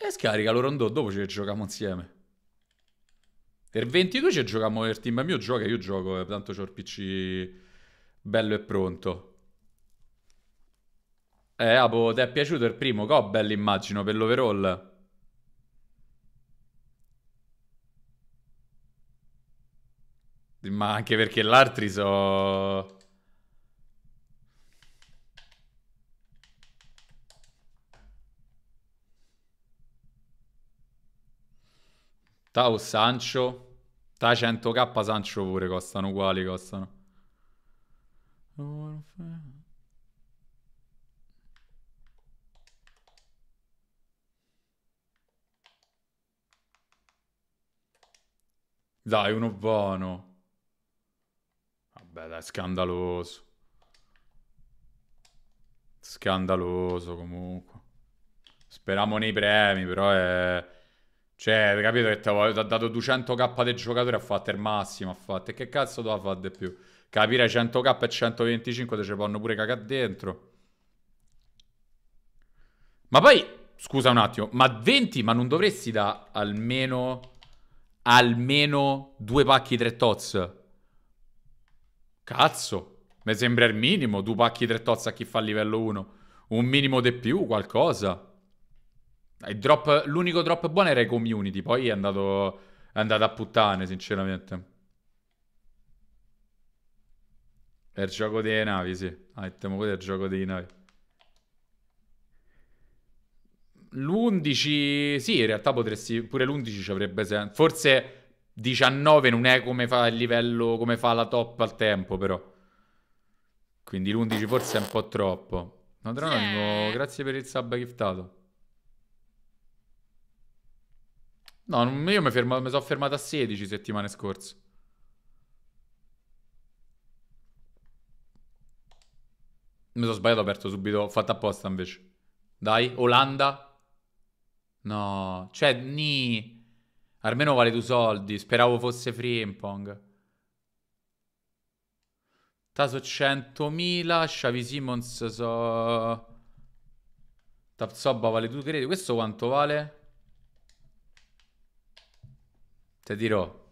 E scarica lo rondò, dopo ci giochiamo insieme. Per 22 ci giochiamo, il team mio gioca, io gioco, eh, tanto c'ho il PC bello e pronto. Eh, Apo, ti è piaciuto il primo Gobbel, immagino, per l'overall? Ma anche perché l'altri so... Stavo Sancho. Sta 100k Sancho pure, costano uguali, costano. Dai, uno buono. Vabbè, dai, scandaloso. Scandaloso comunque. Speriamo nei premi, però è... Cioè, capito che ti ha dato 200k del giocatore, ha fatto il massimo, ha fatto... E che cazzo doveva fare di più? Capire 100k e 125 te ce vanno pure cagare dentro. Ma poi, scusa un attimo, ma 20, ma non dovresti da almeno... Almeno due pacchi tre tots? Cazzo, mi sembra il minimo, due pacchi tre tots a chi fa livello 1. Un minimo di più, qualcosa. Drop, l'unico drop buono era i community, poi è andato, è andato a puttane, sinceramente. È il gioco delle navi, sì. Ah, temo quello è il gioco delle navi. L'11, sì, in realtà potresti, pure l'11 ci avrebbe senso. Forse 19 non è come fa il livello, come fa la top al tempo, però. Quindi l'11 forse è un po' troppo. Nodronimo, sì. grazie per il sub giftato. No, io mi, fermo, mi sono fermato a 16 settimane scorse. Mi sono sbagliato, ho aperto subito, ho fatto apposta invece. Dai, Olanda. No, cioè, ni... Almeno vale tu soldi, speravo fosse Frimpong. in pong. Taso 100.000, Xavi Simons so... Tapsobba vale tu credi? Questo quanto vale? ti dirò,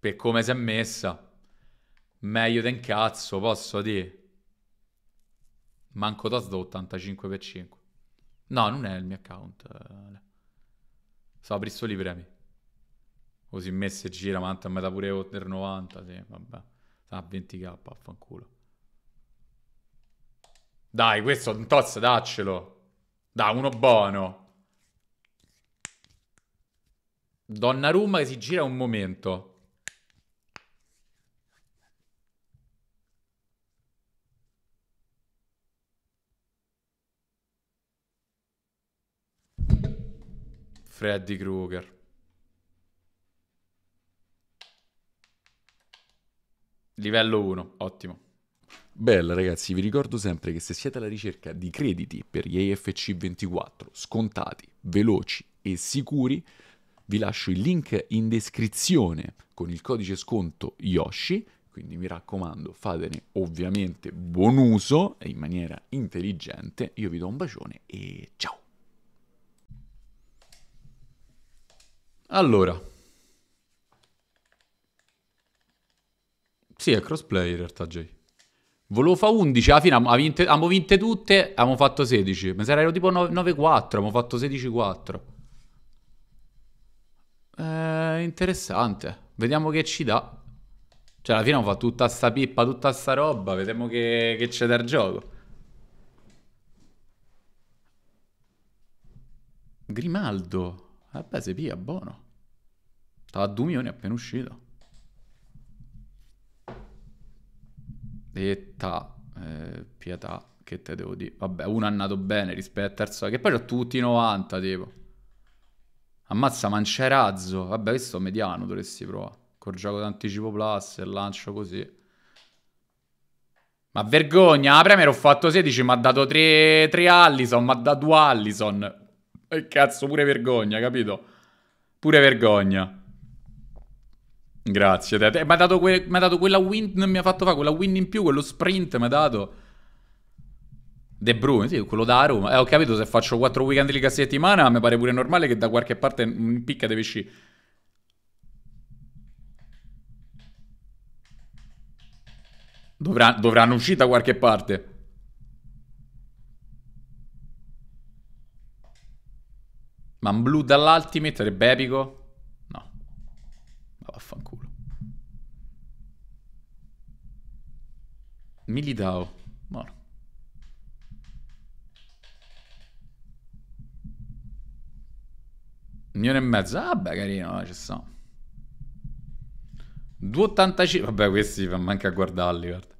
per come si è messa, meglio te incazzo, posso dire. Manco tosto 85 x 5. No, non è il mio account. Eh, Stavo aprendo solo i premi. Così messa e gira, ma a metà pure oltre 90, sì, vabbè. Sta a 20k, vaffanculo. Dai, questo un tozzo, daccelo. Dai, uno buono. Donnarumma che si gira un momento. Freddy Krueger. Livello 1, ottimo. Bella ragazzi, vi ricordo sempre che se siete alla ricerca di crediti per gli AFC 24 scontati, veloci e sicuri, vi lascio il link in descrizione con il codice sconto Yoshi, quindi mi raccomando fatene ovviamente buon uso e in maniera intelligente. Io vi do un bacione e ciao! Allora. Sì, è crossplay in realtà, Jay. Volevo fa 11, alla fine abbiamo vinte, tutte, abbiamo fatto 16. mi sarei tipo 9-4, abbiamo fatto 16-4 interessante. Vediamo che ci dà. Cioè, alla fine fa tutta sta pippa, tutta sta roba. Vediamo che, che c'è dal gioco. Grimaldo. Vabbè, se pia, buono. Stava a 2 milioni appena uscito. Età, eh, pietà, che te devo dire. Vabbè, uno è andato bene rispetto al terzo, che poi ho tutti i 90, tipo. Ammazza Mancerazzo. Vabbè, questo mediano dovresti provare. Col gioco d'anticipo plus e lancio così. Ma vergogna, la Premier ho fatto 16, mi ha dato 3, Allison, mi ha dato 2 Allison. E cazzo, pure vergogna, capito? Pure vergogna. Grazie, te. mi ha dato, dato, quella win, mi ha fatto fare quella win in più, quello sprint mi ha dato... De Bruyne, sì, quello da Roma. Eh, ho capito, se faccio 4 weekend di a settimana, mi pare pure normale che da qualche parte in picca deve sci. Dovrà, dovranno uscire da qualche parte. Ma un blu dall'ultimate sarebbe epico? No. Ma vaffanculo. Militao. Morto. milione e mezzo. Vabbè, ah, carino, ci sto. 2,85. Vabbè, questi manca a guardarli, guarda.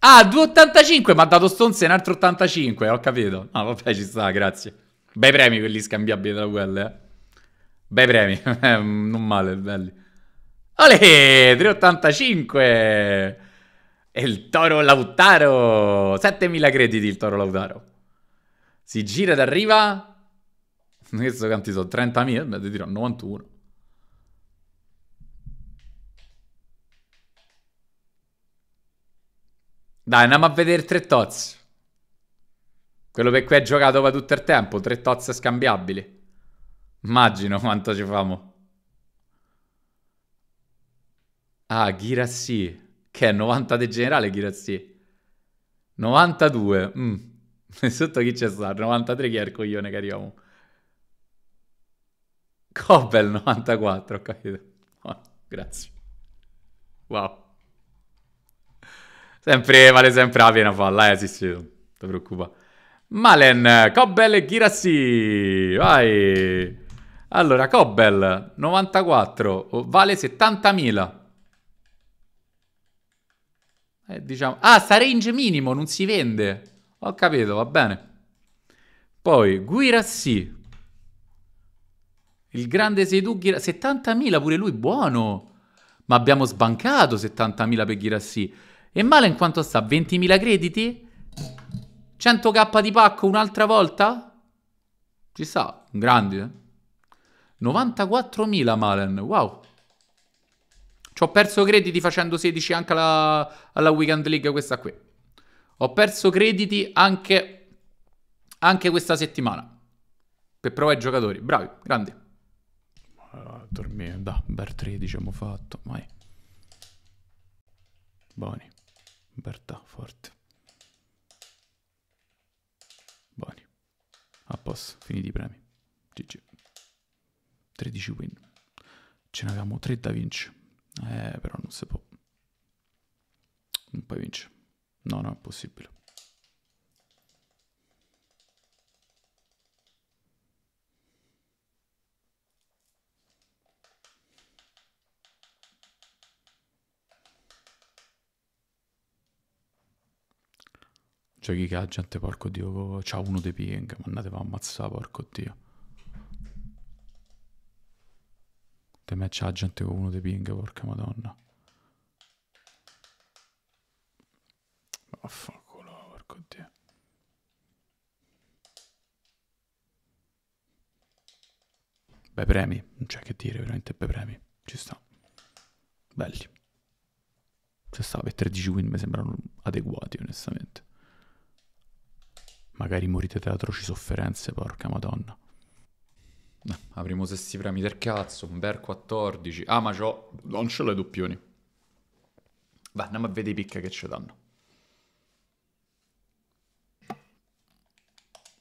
Ah, 2,85, ma ha dato Stonze un altro 85, ho capito. No, vabbè, ci sta, grazie. Bei premi quelli scambiabili da quelle, eh. Bei premi, non male, belli. Ale, 3,85! il Toro Lautaro! 7000 crediti il Toro Lautaro. Si gira ed arriva... Questo quanti sono? 30.000? Ti dirò 91. Dai, andiamo a vedere tre tozzi. Quello per cui è giocato va tutto il tempo. Tre tozze scambiabili. Immagino quanto ci famo. Ah, Ghirassi. Che è 90 degenerale Ghirazzi. 92. Mm. Sotto chi c'è stato? 93 chi è il coglione che arriviamo? Cobel 94, ho capito. Oh, grazie. Wow. Sempre, vale sempre la pena farla, eh, sì, sì, non ti preoccupare. Malen, Cobbel e Ghirassi, vai. Allora, Cobbel 94, vale 70.000. Eh, diciamo... Ah, sta range minimo, non si vende. Ho capito, va bene. Poi, Guirassi. Il grande Seydou Guirassi. 70.000 pure lui, buono. Ma abbiamo sbancato 70.000 per Guirassi. E male in quanto sta? 20.000 crediti? 100k di pacco un'altra volta? Ci sta, un grande. 94.000 eh. Malen, wow. Ci ho perso crediti facendo 16 anche alla, alla Weekend League, questa qui. Ho perso crediti anche, anche questa settimana. Per provare i giocatori. Bravi, grandi. Allora, ah, dormire, da, per 13 abbiamo fatto, mai. Buoni. Bertà, forte. Buoni. A posto, finiti i premi. GG. 13 win. Ce ne avevamo 3 da vincere. Eh, però non si può. Non puoi vincere. No, no, è possibile. Giochi che ha gente, porco dio, c'ha uno dei ping, ma andate a ammazzare, porco dio. Te me c'ha gente con uno di ping, porca madonna. Vaffanculo, porco dio. Beh, premi, non c'è che dire, veramente bei premi. Ci sta. Belli. Se sta per 13 win mi sembrano adeguati, onestamente. Magari morite da atroci sofferenze, porca madonna. Avremo sesti premi del cazzo, un bel 14. Ah, ma c'ho... Non ce l'ho i doppioni. Va, andiamo a vedere i picca che ci danno.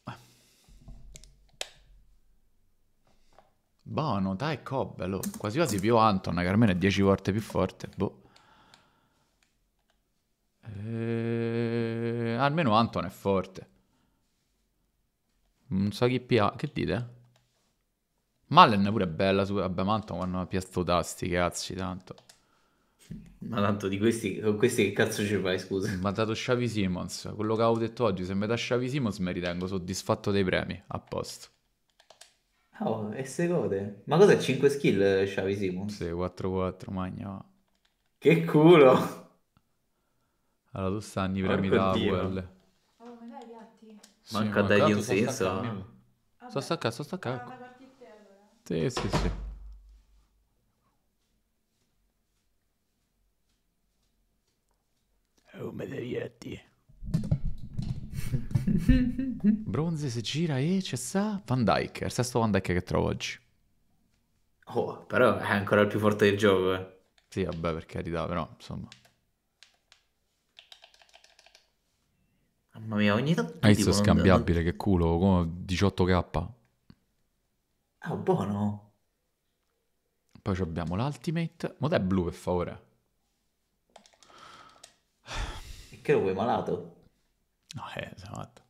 Eh. Buono, dai Cobb, quasi quasi più Anton, che almeno è 10 volte più forte, boh. E... Eh, almeno Anton è forte. Non so chi pia... Che dite? Malen è pure è bella, su... vabbè, Manta quando ha piazzato tasti, cazzi, tanto. Ma tanto di questi, con questi che cazzo ci fai, scusa? Ma dato Xavi Simons, quello che avevo detto oggi, se mi dà Xavi Simons mi ritengo soddisfatto dei premi, a posto. Oh, e se gode. Ma cos'è 5 skill eh, Xavi Simons? Sì, 4-4, magna. Che culo! Allora tu stanni i premi da quelle. Oh, ma dai, gatti. Manca sì, dargli un senso. Sto staccando, sto staccando. Ah, sì, sì, sì. Oh, maledetti. Bronze si gira e c'è sa Van Dyke, è il sesto Van Dyke che trovo oggi. Oh, però è ancora il più forte del gioco, eh. Sì, vabbè, per carità, però, insomma. Mamma mia, ogni tanto... Hai visto scambiabile, non... che culo, come 18k. Ah, buono. Poi abbiamo l'Ultimate. Ma dai blu, per favore. E che lo vuoi malato? No, eh, sei matto.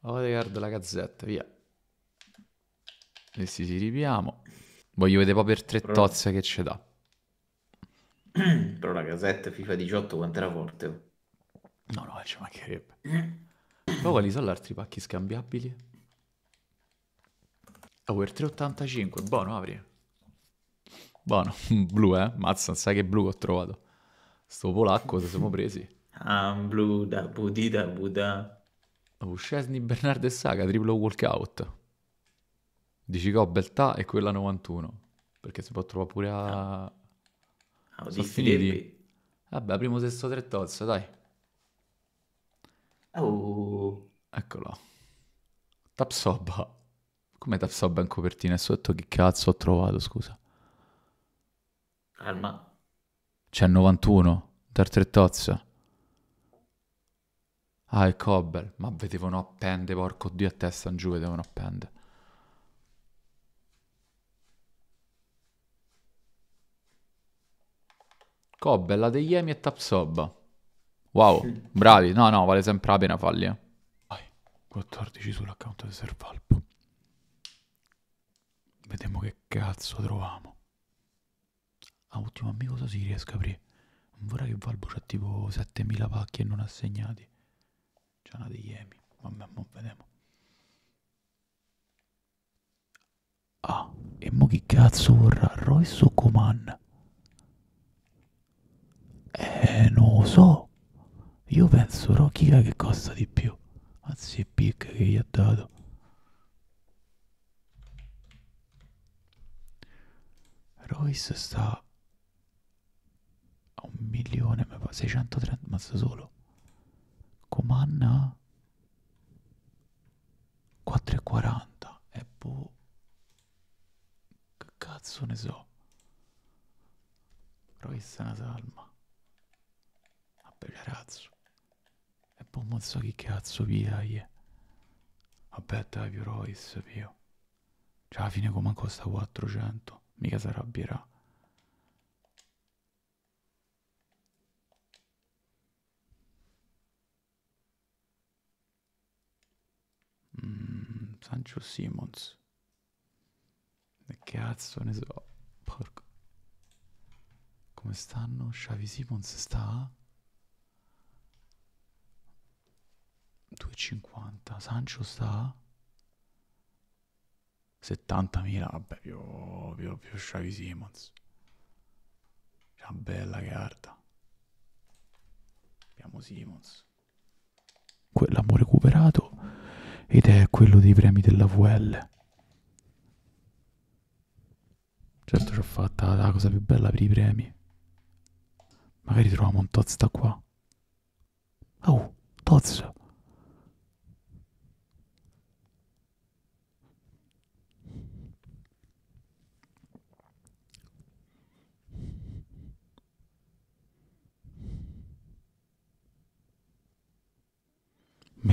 Avete oh, guarda la gazzetta, via. Questi si ripiamo. Voglio vedere proprio per tre Però... tozze che ci dà. Però la gazzetta FIFA 18 quanto era forte. No, no, ci mancherebbe. Poi quali sono gli altri pacchi scambiabili? Power 3,85, buono apri. Buono, blu eh, mazza, sai che blu ho trovato. Sto polacco, se siamo presi. Ah, blu da budita buda. Oh, Bernard e Saga, triplo walkout. Di Cicò, Beltà e quella 91. Perché si può trovare pure a... Ah, oh, Sono finiti. Vabbè, primo sesto tre tozze, dai. Oh. Eccolo. Tapsoba. Come ti so ben copertina? E sotto che cazzo ho trovato, scusa? Calma. C'è 91, dar tre tozza. Ah, è Cobble. Ma vedevano appende, porco dio, a testa in giù vedevano appende. la degli Emi e Tapsoba. Wow, bravi. No, no, vale sempre la pena farli. Eh. Vai, 14 sull'account di Servalpo. Vediamo che cazzo troviamo. Ah, ultimo amico cosa si riesca a aprire. Non vorrei che Valbo c'ha tipo 7000 pacchi e non assegnati. C'è una degli emi. Vabbè, mo vediamo. Ah, e mo chi cazzo vorrà? Royce o Coman? Eh, non lo so. Io penso Rocky che costa di più. Anzi, è Pic che gli ha dato. Royce sta a un milione, 630, ma sta solo. Comanna 4,40 e boh. Che cazzo ne so. Royce è una salma. Vabbè, razzo. E boh, non so chi cazzo via. Yeah. Vabbè, dai, più Royce, più. Cioè, alla fine come costa 400. Mica si arrabbierà. Mm, Sancho Simons. Che cazzo ne so. Porco. Come stanno? Xavi Simons sta? 2,50. Sancho sta? 70.000, vabbè, più, più, più Xavi Simons. C'è una bella carta. Abbiamo Simons. L'abbiamo recuperato ed è quello dei premi della VL. Certo ci ho fatta la cosa più bella per i premi. Magari troviamo un Toz da qua. Oh, Toz!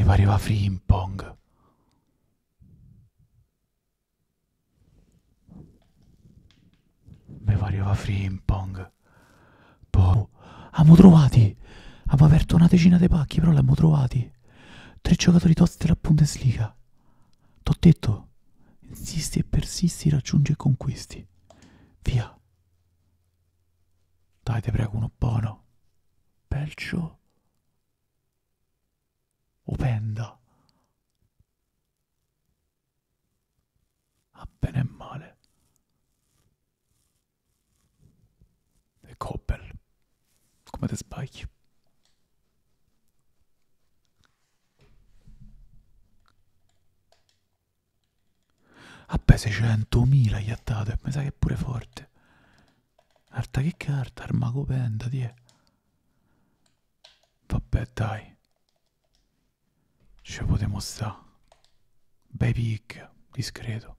mi pareva Frimpong. Mi pareva Frimpong. Poi, abbiamo trovati. Abbiamo aperto una decina di pacchi, però l'abbiamo trovati. Tre giocatori tosti della Bundesliga. T'ho detto, insisti e persisti, raggiunge e conquisti. Via. Dai, ti prego, uno buono. Belgio openda. A ah, bene e male. E Koppel, come te sbagli? Vabbè, ah, 600.000 gli ha dato e mi sa che è pure forte. Arta che carta, armacopenda, ti è. Vabbè, dai ci potevamo stare Baby pic discreto